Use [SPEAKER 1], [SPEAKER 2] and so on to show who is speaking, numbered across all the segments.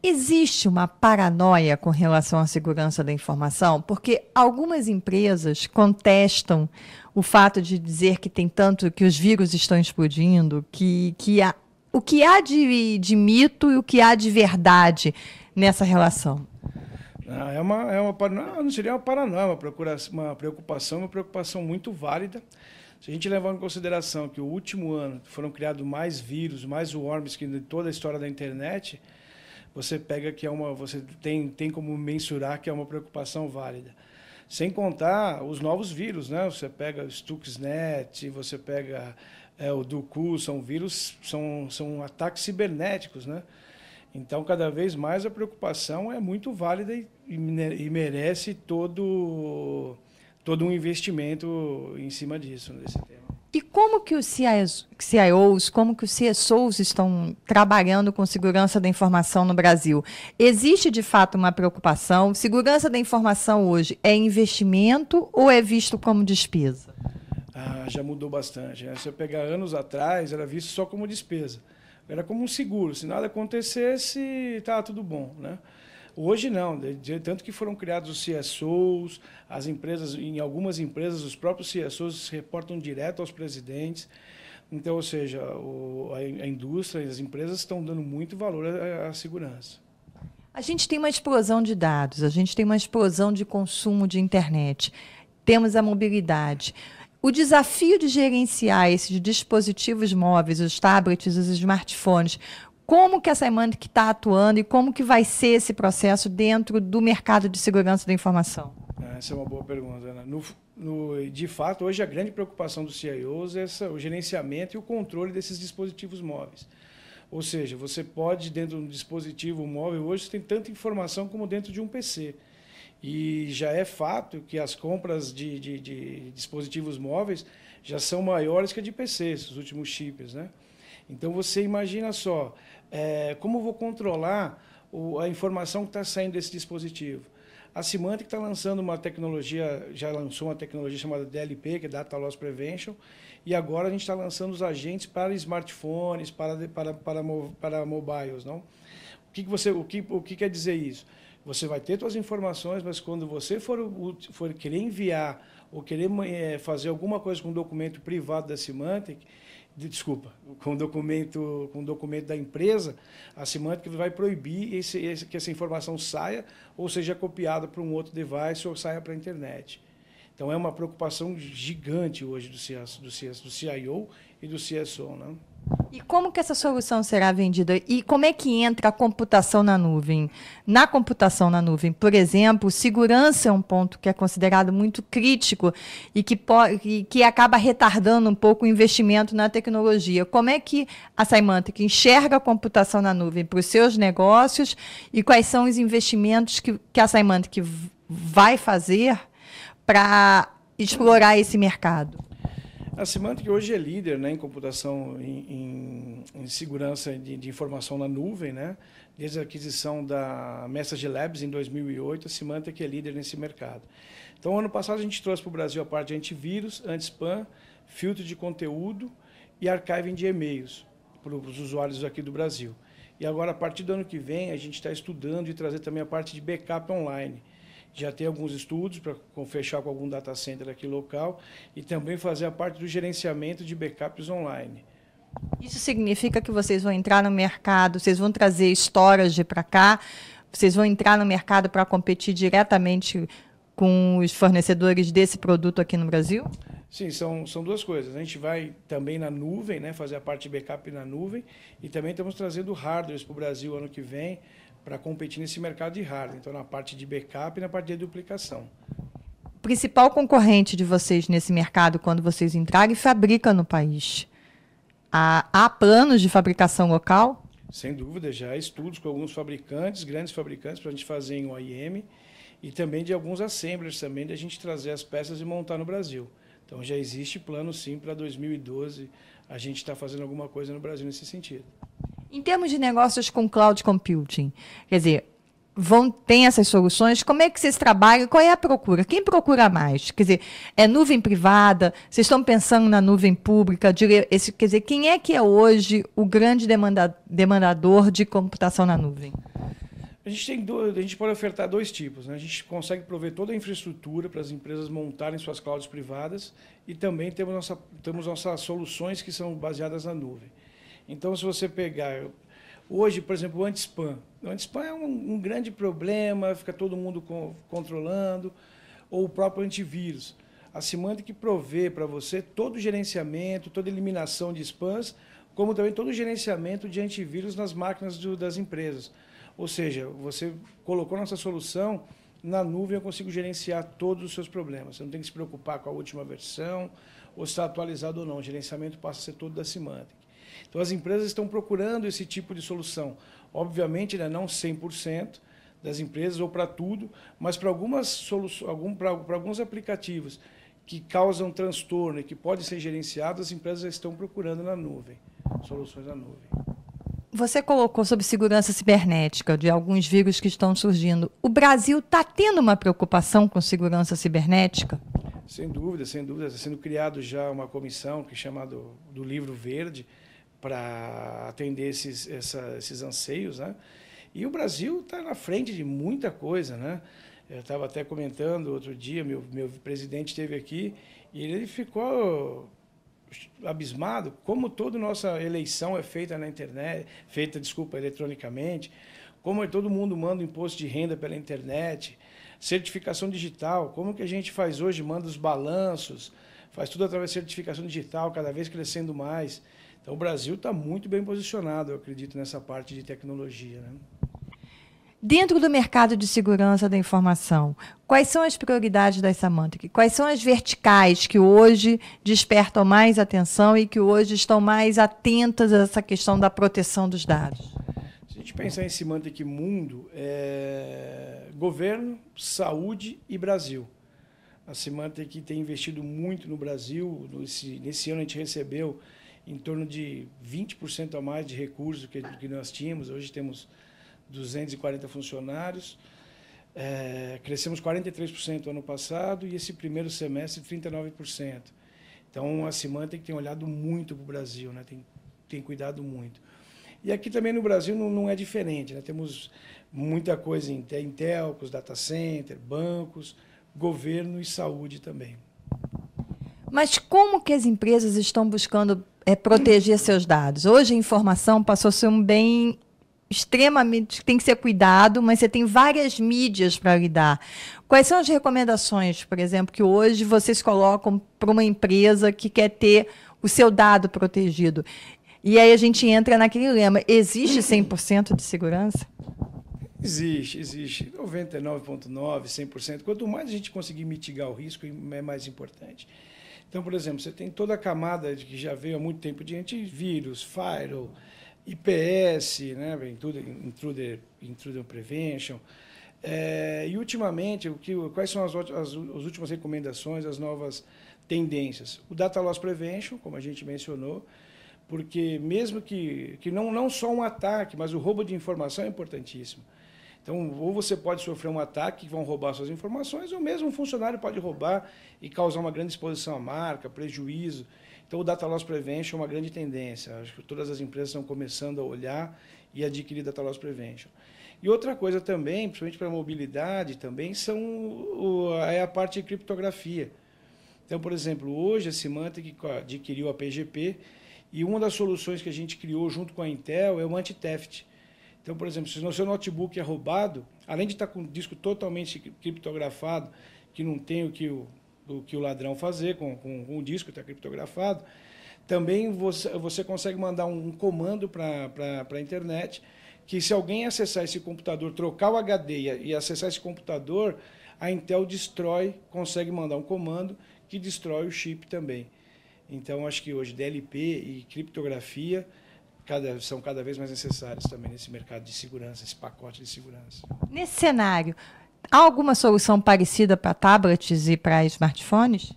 [SPEAKER 1] Existe uma paranoia com relação à segurança da informação, porque algumas empresas contestam o fato de dizer que tem tanto que os vírus estão explodindo, que, que há, o que há de, de mito e o que há de verdade nessa relação.
[SPEAKER 2] Não, ah, é uma, é uma ah, não, seria uma paranoia, uma, uma preocupação, uma preocupação muito válida. Se a gente levar em consideração que o último ano foram criados mais vírus, mais worms que em toda a história da internet, você pega que é uma, você tem, tem como mensurar que é uma preocupação válida. Sem contar os novos vírus, né? Você pega o Stuxnet, você pega é, o Duku, são vírus, são, são ataques cibernéticos, né? Então, cada vez mais a preocupação é muito válida e, e merece todo, todo um investimento em cima disso, nesse tema.
[SPEAKER 1] E como que os CIOs, como que os CSOs estão trabalhando com segurança da informação no Brasil? Existe de fato uma preocupação? Segurança da informação hoje é investimento ou é visto como despesa?
[SPEAKER 2] Ah, já mudou bastante. Né? Se eu pegar anos atrás, era visto só como despesa. Era como um seguro. Se nada acontecesse, estava tá tudo bom, né? Hoje não, tanto que foram criados os CSOs, as empresas, em algumas empresas os próprios CSOs se reportam direto aos presidentes. Então, ou seja, o, a, a indústria e as empresas estão dando muito valor à, à segurança.
[SPEAKER 1] A gente tem uma explosão de dados, a gente tem uma explosão de consumo de internet, temos a mobilidade. O desafio de gerenciar esses dispositivos móveis, os tablets, os smartphones, como que a Symantec está atuando e como que vai ser esse processo dentro do mercado de segurança da informação?
[SPEAKER 2] Ah, essa é uma boa pergunta, Ana. Né? No, no, de fato, hoje a grande preocupação dos CIOs é essa, o gerenciamento e o controle desses dispositivos móveis. Ou seja, você pode, dentro de um dispositivo móvel, hoje você tem tanta informação como dentro de um PC. E já é fato que as compras de, de, de dispositivos móveis já são maiores que a de PCs, os últimos chips, né? Então você imagina só, é, como vou controlar o, a informação que está saindo desse dispositivo? A Symantec está lançando uma tecnologia, já lançou uma tecnologia chamada DLP, que é Data Loss Prevention, e agora a gente está lançando os agentes para smartphones, para, para, para, para mobiles. Não? O, que, que, você, o, que, o que quer dizer isso? Você vai ter suas informações, mas quando você for, for querer enviar ou querer é, fazer alguma coisa com um documento privado da Symantec, desculpa, com documento, com documento da empresa, a semântica vai proibir esse, esse, que essa informação saia ou seja copiada para um outro device ou saia para a internet. Então é uma preocupação gigante hoje do, CS, do, CS, do CIO e do CSO. Né?
[SPEAKER 1] E como que essa solução será vendida? E como é que entra a computação na nuvem? Na computação na nuvem, por exemplo, segurança é um ponto que é considerado muito crítico e que, pode, que acaba retardando um pouco o investimento na tecnologia. Como é que a Symantec enxerga a computação na nuvem para os seus negócios e quais são os investimentos que, que a Symantec vai fazer para explorar esse mercado?
[SPEAKER 2] A Symantec hoje é líder né, em computação, em, em, em segurança de, de, informação na nuvem. Né? Desde a aquisição da Message Labs em 2008, a Symantec é líder nesse mercado. Então, ano passado, a gente trouxe para o Brasil a parte de antivírus, anti-spam, filtro de conteúdo e archiving de e-mails para os usuários aqui do Brasil. E agora, a partir do ano que vem, a gente está estudando e trazer também a parte de backup online já tem alguns estudos para fechar com algum data center aqui local e também fazer a parte do gerenciamento de backups online.
[SPEAKER 1] Isso significa que vocês vão entrar no mercado, vocês vão trazer storage para cá, vocês vão entrar no mercado para competir diretamente com os fornecedores desse produto aqui no Brasil?
[SPEAKER 2] Sim, são, são duas coisas. A gente vai também na nuvem, né, fazer a parte de backup na nuvem, e também estamos trazendo hardwares para o Brasil ano que vem, para competir nesse mercado de hardware. Então, na parte de backup e na parte de duplicação.
[SPEAKER 1] O principal concorrente de vocês nesse mercado, quando vocês entrarem, fabrica no país. Há, planos de fabricação local?
[SPEAKER 2] Sem dúvida, já há estudos com alguns fabricantes, grandes fabricantes, para a gente fazer em OIM e também de alguns assemblers também, da gente trazer as peças e montar no Brasil. Então já existe plano sim para 2012 a gente está fazendo alguma coisa no Brasil nesse sentido.
[SPEAKER 1] Em termos de negócios com cloud computing, quer dizer, vão tem essas soluções? Como é que vocês trabalham? Qual é a procura? Quem procura mais? Quer dizer, é nuvem privada? Vocês estão pensando na nuvem pública? Esse, quer dizer, quem é que é hoje o grande demanda, demandador de computação na nuvem?
[SPEAKER 2] A gente, tem dois, a gente pode ofertar dois tipos. Né? A gente consegue prover toda a infraestrutura para as empresas montarem suas clouds privadas e também temos, nossa, temos nossas soluções que são baseadas na nuvem. Então, se você pegar hoje, por exemplo, o anti-spam. O anti-spam é um, um, grande problema, fica todo mundo co controlando, ou o próprio antivírus. A Symantec provê para você todo o gerenciamento, toda a eliminação de spams, como também todo o gerenciamento de antivírus nas máquinas do, das empresas. Ou seja, você colocou nossa solução na nuvem, eu consigo gerenciar todos os seus problemas. Você não tem que se preocupar com a última versão, ou se está atualizado ou não. O gerenciamento passa a ser todo da Symantec. Então, as empresas estão procurando esse tipo de solução. Obviamente, né, não 100% das empresas ou para tudo, mas para algumas soluções, algum, para alguns aplicativos que causam transtorno e que podem ser gerenciados, as empresas já estão procurando na nuvem, soluções na nuvem.
[SPEAKER 1] Você colocou sobre segurança cibernética de alguns vírus que estão surgindo. O Brasil está tendo uma preocupação com segurança cibernética?
[SPEAKER 2] Sem dúvida, sem dúvida. Está sendo criado já uma comissão que chamado é chamada do Livro Verde, para atender esses, essa, esses anseios, né? E o Brasil está na frente de muita coisa, né? Eu estava até comentando outro dia, meu, meu presidente esteve aqui e ele ficou abismado como toda nossa eleição é feita na internet, feita, desculpa, eletronicamente, como é todo mundo manda imposto de renda pela internet, certificação digital, como que a gente faz hoje, manda os balanços, faz tudo através de certificação digital, cada vez crescendo mais. Então o Brasil está muito bem posicionado, eu acredito, nessa parte de tecnologia. Né?
[SPEAKER 1] Dentro do mercado de segurança da informação, quais são as prioridades da Symantec? Quais são as verticais que hoje despertam mais atenção e que hoje estão mais atentas a essa questão da proteção dos dados?
[SPEAKER 2] Se a gente pensar em Symantec mundo, é governo, saúde e Brasil. A Symantec tem investido muito no Brasil. Nesse, nesse ano a gente recebeu em torno de 20% a mais de recursos que, que nós tínhamos. Hoje temos 240 funcionários. É, crescemos 43% ano passado e esse primeiro semestre 39%. Então a Ciman tem que ter olhado muito para o Brasil, né? tem, tem cuidado muito. E aqui também no Brasil não, não é diferente. Né? Temos muita coisa em, em telcos, data center, bancos, governo e saúde também.
[SPEAKER 1] Mas como que as empresas estão buscando é, proteger seus dados? Hoje a informação passou a ser um bem extremamente tem que ser cuidado, mas você tem várias mídias para lidar. Quais são as recomendações, por exemplo, que hoje vocês colocam para uma empresa que quer ter o seu dado protegido? E aí a gente entra naquele lema: existe 100% de segurança?
[SPEAKER 2] Existe, existe. 99,9%, 100%. Quanto mais a gente conseguir mitigar o risco, é mais importante. Então, por exemplo, você tem toda a camada de que já veio há muito tempo de antivírus, firewall, IPS, né, intruder, intruder, intruder prevention. É, e ultimamente, o que, quais são as, as, as últimas recomendações, as novas tendências? O data loss prevention, como a gente mencionou, porque mesmo que, que não, não só um ataque, mas o roubo de informação é importantíssimo. Então, ou você pode sofrer um ataque que vão roubar suas informações, ou mesmo um funcionário pode roubar e causar uma grande exposição à marca, prejuízo. Então, o Data Loss Prevention é uma grande tendência. Acho que todas as empresas estão começando a olhar e adquirir Data Loss Prevention. E outra coisa também, principalmente para a mobilidade também, são é a parte de criptografia. Então, por exemplo, hoje a Symantec adquiriu a PGP e uma das soluções que a gente criou junto com a Intel é o anti-theft. Então, por exemplo, se o seu notebook é roubado, além de estar com o disco totalmente criptografado, que não tem o que o, o que o ladrão fazer com, com, com o disco que está criptografado, também você, você consegue mandar um comando para a internet que se alguém acessar esse computador, trocar o HD e acessar esse computador, a Intel destrói, consegue mandar um comando que destrói o chip também. Então, acho que hoje DLP e criptografia cada, são cada vez mais necessárias também nesse mercado de segurança, esse pacote de segurança.
[SPEAKER 1] Nesse cenário, há alguma solução parecida para tablets e para smartphones?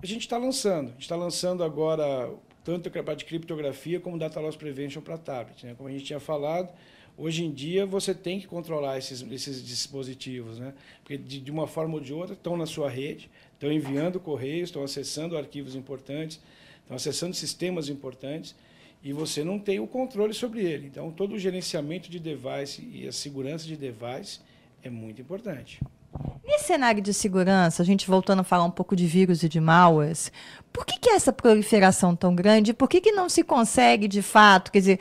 [SPEAKER 2] A gente está lançando. A gente está lançando agora tanto a parte de criptografia como data loss prevention para tablet. Né? Como a gente tinha falado, hoje em dia você tem que controlar esses, esses dispositivos, né? porque de, de uma forma ou de outra estão na sua rede, estão enviando correios, estão acessando arquivos importantes, estão acessando sistemas importantes e você não tem o controle sobre ele. Então, todo o gerenciamento de device e a segurança de device é muito importante.
[SPEAKER 1] Nesse cenário de segurança, a gente voltando a falar um pouco de vírus e de malwares, por que, que essa proliferação tão grande? Por que, que não se consegue, de fato, quer dizer,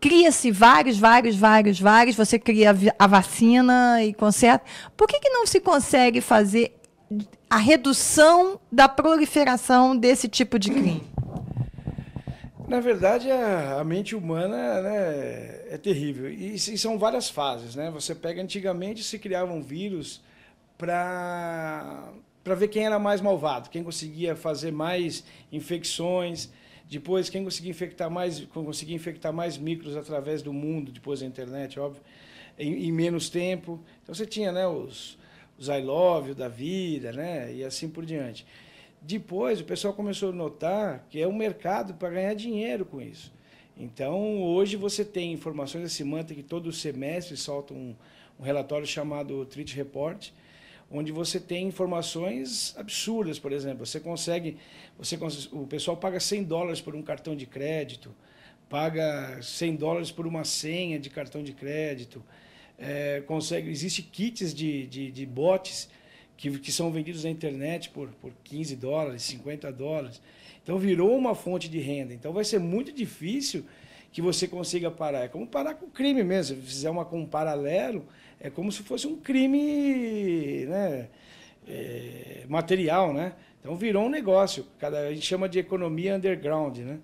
[SPEAKER 1] cria-se vários, vários, vários, vários, você cria a vacina e conserta. Por que, que não se consegue fazer a redução da proliferação desse tipo de crime?
[SPEAKER 2] Na verdade, a, mente humana né, é terrível. E, e, são várias fases. Né? Você pega, antigamente se criava um vírus para ver quem era mais malvado, quem conseguia fazer mais infecções. Depois, quem conseguia infectar mais, conseguia infectar mais micros através do mundo, depois da internet, óbvio, em, em menos tempo. Então você tinha né, os, os I love da vida, né? E assim por diante. Depois o pessoal começou a notar que é um mercado para ganhar dinheiro com isso. Então hoje você tem informações da Simanta que todo semestre solta um, um relatório chamado Treat Report, onde você tem informações absurdas, por exemplo, você consegue, você o pessoal paga 100 dólares por um cartão de crédito, paga 100 dólares por uma senha de cartão de crédito, é, consegue, existe kits de, de, de bots que, que são vendidos na internet por, por 15 dólares, 50 dólares. Então virou uma fonte de renda. Então vai ser muito difícil que você consiga parar. É como parar com o crime mesmo. Se fizer uma, um paralelo, é como se fosse um crime né, é, material, né? Então virou um negócio. Cada, a gente chama de economia underground, né?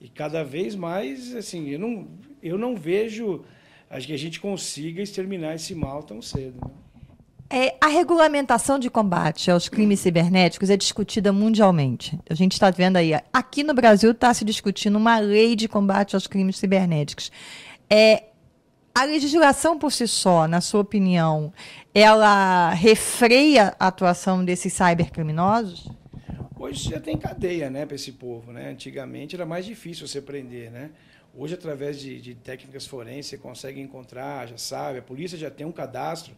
[SPEAKER 2] E cada vez mais, assim, eu não, eu não vejo acho que a gente consiga exterminar esse mal tão cedo. Né?
[SPEAKER 1] É, a regulamentação de combate aos crimes cibernéticos é discutida mundialmente. A gente está vendo aí, aqui no Brasil está se discutindo uma lei de combate aos crimes cibernéticos. É, a legislação por si só, na sua opinião, ela refreia a atuação desses cybercriminosos?
[SPEAKER 2] Hoje já tem cadeia né, para esse povo. Né? Antigamente era mais difícil você prender. Né? Hoje, através de, de técnicas forenses, você consegue encontrar, já sabe, a polícia já tem um cadastro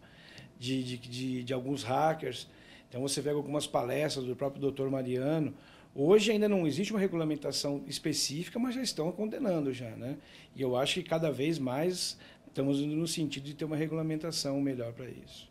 [SPEAKER 2] de, de, de, de alguns hackers. Então você vê algumas palestras do próprio doutor Mariano. Hoje ainda não existe uma regulamentação específica, mas já estão condenando já, né? E eu acho que cada vez mais estamos indo no sentido de ter uma regulamentação melhor para isso.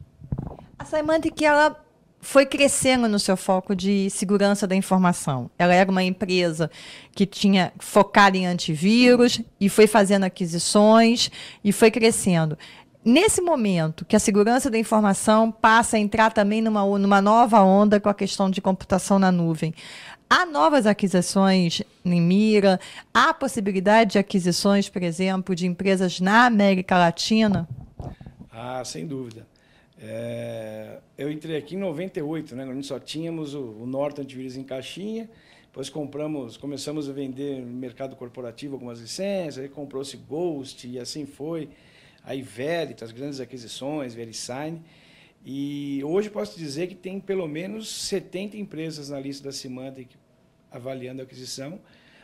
[SPEAKER 1] A Symantec, ela foi crescendo no seu foco de segurança da informação. Ela era uma empresa que tinha focado em antivírus e foi fazendo aquisições e foi crescendo. Nesse momento que a segurança da informação passa a entrar também numa, numa nova onda com a questão de computação na nuvem, há novas aquisições em mira? Há possibilidade de aquisições, por exemplo, de empresas na América Latina?
[SPEAKER 2] Ah, sem dúvida. É, eu entrei aqui em 98, né? Nós só tínhamos o, o Norton Antivírus em caixinha, depois compramos, começamos a vender no mercado corporativo algumas licenças, aí comprou-se Ghost e assim foi a Ivelita, tá, as grandes aquisições, VeriSign. E hoje posso dizer que tem pelo menos 70 empresas na lista da Symantec avaliando aquisição,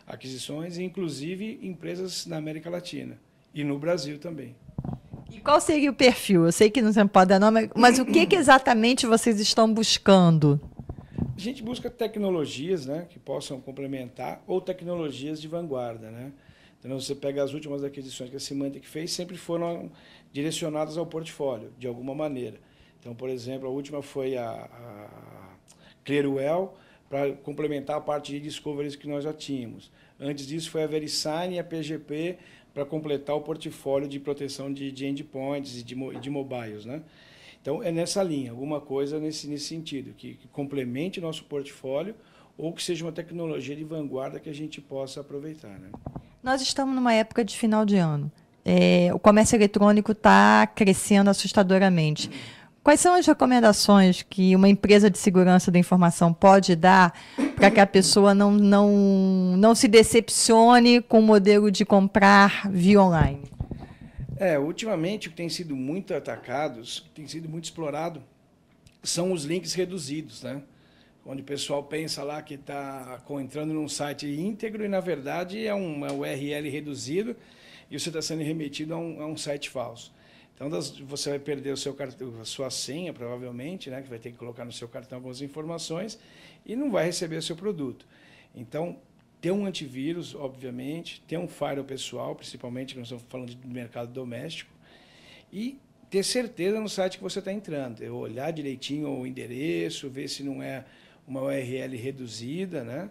[SPEAKER 2] aquisições, inclusive empresas na América Latina e no Brasil também.
[SPEAKER 1] E qual seria o perfil? Eu sei que não pode dar nome, mas o que, que exatamente vocês estão buscando?
[SPEAKER 2] A gente busca tecnologias né, que possam complementar ou tecnologias de vanguarda. Né? Então, você pega as últimas aquisições que a Symantec fez, sempre foram direcionadas ao portfólio, de alguma maneira. Então, por exemplo, a última foi a, a Clearwell, para complementar a parte de discoveries que nós já tínhamos. Antes disso foi a VeriSign e a PGP para completar o portfólio de proteção de, de endpoints e de, de mobiles, né? Então é nessa linha, alguma coisa nesse, nesse sentido, que, que complemente nosso portfólio ou que seja uma tecnologia de vanguarda que a gente possa aproveitar, né?
[SPEAKER 1] Nós estamos numa época de final de ano. É, o comércio eletrônico está crescendo assustadoramente. Quais são as recomendações que uma empresa de segurança da informação pode dar para que a pessoa não, não, não se decepcione com o modelo de comprar via online?
[SPEAKER 2] É, ultimamente o que tem sido muito atacado, tem sido muito explorado, são os links reduzidos, né? onde o pessoal pensa lá que está entrando num site íntegro e, na verdade, é uma URL reduzido e você está sendo remetido a um, a um site falso. Então, das, você vai perder o seu cartão, a sua senha, provavelmente, né, que vai ter que colocar no seu cartão algumas informações e não vai receber o seu produto. Então, ter um antivírus, obviamente, ter um firewall pessoal, principalmente que nós estamos falando de mercado doméstico, e ter certeza no site que você está entrando. É olhar direitinho o endereço, ver se não é uma URL reduzida, né?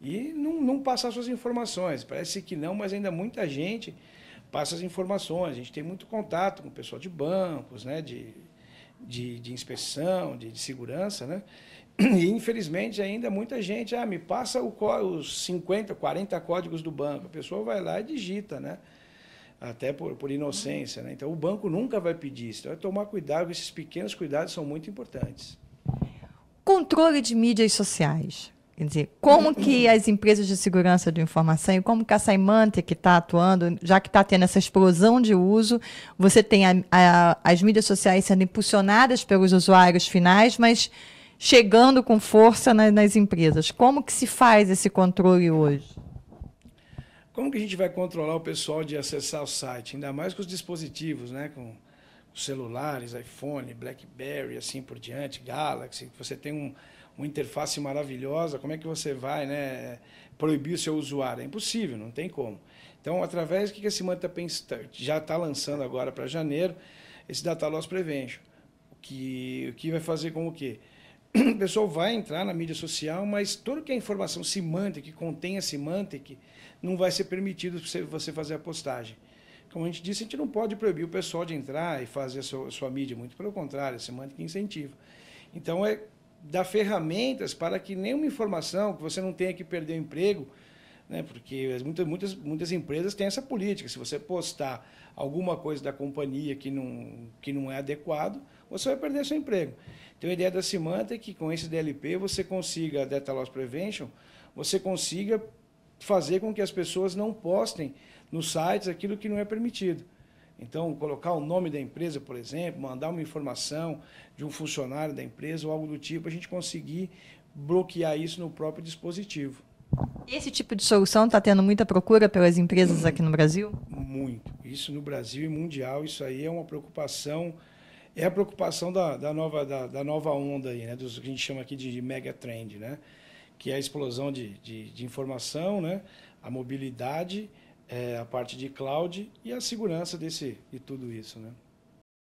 [SPEAKER 2] E não, não passar suas informações. Parece que não, mas ainda muita gente passa as informações. A gente tem muito contato com o pessoal de bancos, né? De, de, de inspeção, de, de segurança, né? E, infelizmente, ainda muita gente, ah, me passa o, os 50, 40 códigos do banco. A pessoa vai lá e digita, né? Até por, por inocência, né? Então, o banco nunca vai pedir isso. Então, é tomar cuidado, esses pequenos cuidados são muito importantes
[SPEAKER 1] controle de mídias sociais. Quer dizer, como que as empresas de segurança de informação e como que a Saimante que está atuando, já que está tendo essa explosão de uso, você tem a, a, as mídias sociais sendo impulsionadas pelos usuários finais, mas chegando com força na, nas empresas. Como que se faz esse controle hoje?
[SPEAKER 2] Como que a gente vai controlar o pessoal de acessar o site, ainda mais com os dispositivos, né? Com celulares, iPhone, BlackBerry, assim por diante, Galaxy, você tem um, uma interface maravilhosa, como é que você vai né, proibir o seu usuário? É impossível, não tem como. Então, através do que a Simanta já está lançando agora para janeiro, esse Data Loss Prevention, o que, o que vai fazer com o quê? O pessoal vai entrar na mídia social, mas tudo que é informação semântica, que contém a semântica, não vai ser permitido você fazer a postagem como a gente disse, a gente não pode proibir o pessoal de entrar e fazer a sua, a sua mídia, muito pelo contrário, a semântica é incentiva. Então, é dar ferramentas para que nenhuma informação, que você não tenha que perder o emprego, né? porque muitas, muitas, muitas empresas têm essa política, se você postar alguma coisa da companhia que não, que não é adequado, você vai perder seu emprego. Então, a ideia da Simanta é que com esse DLP você consiga, Data Loss Prevention, você consiga fazer com que as pessoas não postem nos sites aquilo que não é permitido. Então, colocar o nome da empresa, por exemplo, mandar uma informação de um funcionário da empresa ou algo do tipo, a gente conseguir bloquear isso no próprio dispositivo.
[SPEAKER 1] Esse tipo de solução está tendo muita procura pelas empresas aqui no Brasil?
[SPEAKER 2] Muito. Isso no Brasil e mundial, isso aí é uma preocupação, é a preocupação da, da nova, da, da, nova onda aí, né? Dos que a gente chama aqui de mega trend, né? Que é a explosão de, de, de informação, né? A mobilidade é, a parte de cloud e a segurança desse e tudo isso, né?